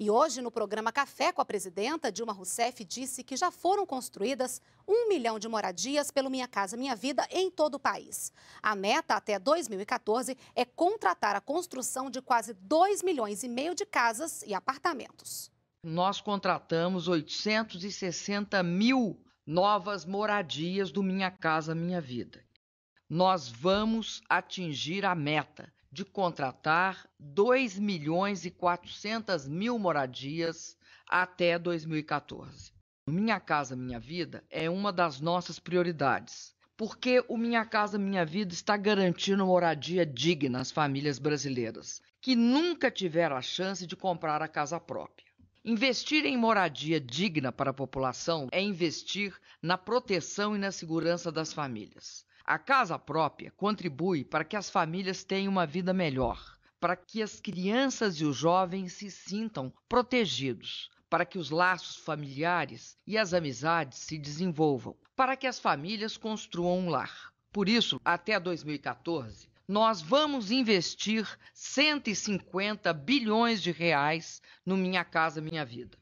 E hoje, no programa Café com a Presidenta, Dilma Rousseff disse que já foram construídas um milhão de moradias pelo Minha Casa Minha Vida em todo o país. A meta até 2014 é contratar a construção de quase 2 milhões e meio de casas e apartamentos. Nós contratamos 860 mil novas moradias do Minha Casa Minha Vida. Nós vamos atingir a meta de contratar 2 milhões e 400 mil moradias até 2014. Minha Casa Minha Vida é uma das nossas prioridades, porque o Minha Casa Minha Vida está garantindo moradia digna às famílias brasileiras que nunca tiveram a chance de comprar a casa própria. Investir em moradia digna para a população é investir na proteção e na segurança das famílias. A casa própria contribui para que as famílias tenham uma vida melhor, para que as crianças e os jovens se sintam protegidos, para que os laços familiares e as amizades se desenvolvam, para que as famílias construam um lar. Por isso, até 2014, nós vamos investir 150 bilhões de reais no Minha Casa Minha Vida.